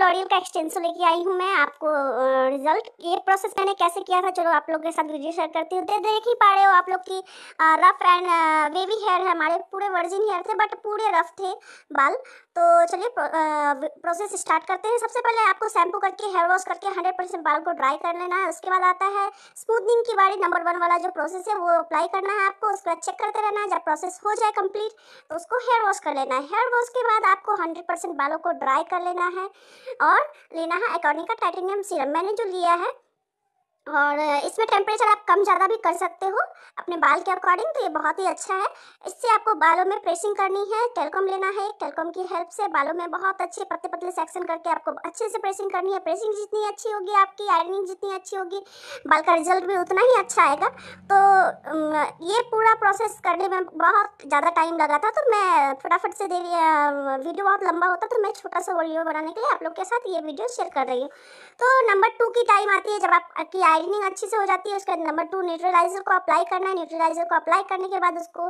L'Oréal का Xtenso लेके आई हूँ मैं आपको रिजल्ट ये प्रोसेस मैंने कैसे किया था चलो आप लोग के साथ वीडियो शेयर करती हूँ दे देख ही पा रहे हो आप लोग की रफ एंड वेवी हेयर है हमारे पूरे वर्जिन हेयर थे बट पूरे रफ थे बाल तो चलिए प्रोसेस स्टार्ट करते हैं सबसे पहले आपको शैम्पू करके हेयर वॉश करके हंड्रेड परसेंट बाल को ड्राई कर लेना है उसके बाद आता है स्मूथनिंग की बारी नंबर वन वाला जो प्रोसेस है वो अप्लाई करना है आपको उसके बाद चेक करते रहना है जब प्रोसेस हो जाए कंप्लीट तो उसको हेयर वॉश कर लेना है हेयर वॉश के बाद आपको हंड्रेड बालों को ड्राई कर लेना है और लेना है का टाइटेनियम सीरम मैंने जो लिया है और इसमें कम ज़्यादा भी कर सकते हो अपने बाल के अकॉर्डिंग तो ये बहुत ही अच्छा है इससे आपको बालों में प्रेसिंग करनी है टेलकॉम लेना है टेलकॉम की हेल्प से बालों में बहुत अच्छे पतले पतले सेक्शन करके आपको अच्छे से प्रेसिंग करनी है प्रेसिंग जितनी अच्छी होगी आपकी आयरनिंग जितनी अच्छी होगी बाल का रिजल्ट भी उतना ही अच्छा आएगा तो ये पूरा प्रोसेस करने में बहुत ज़्यादा टाइम लगा था तो मैं फटाफट से दे वीडियो बहुत लंबा होता तो मैं छोटा सा वीडियो बनाने के लिए आप लोग के साथ ये वीडियो शेयर कर रही हूँ तो नंबर टू की टाइम आती है जब आपकी आयरनिंग अच्छी से हो जाती है उसके नंबर नंबर टू न्यूट्रलाइजर को अप्लाई करना है न्यूट्रलाइजर को अप्लाई करने के बाद उसको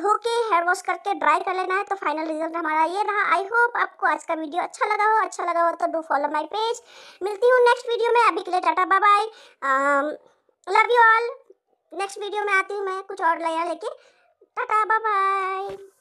धो के हेयर वॉश करके ड्राई कर लेना है तो फाइनल रिजल्ट हमारा ये रहा आई होप आपको आज का वीडियो अच्छा लगा हो अच्छा लगा हो तो डू फॉलो माई पेज मिलती हूँ नेक्स्ट वीडियो में अभी के लिए tata bye bye love you all next video में आती हूँ मैं कुछ और नया लेके टाटा बाय बाय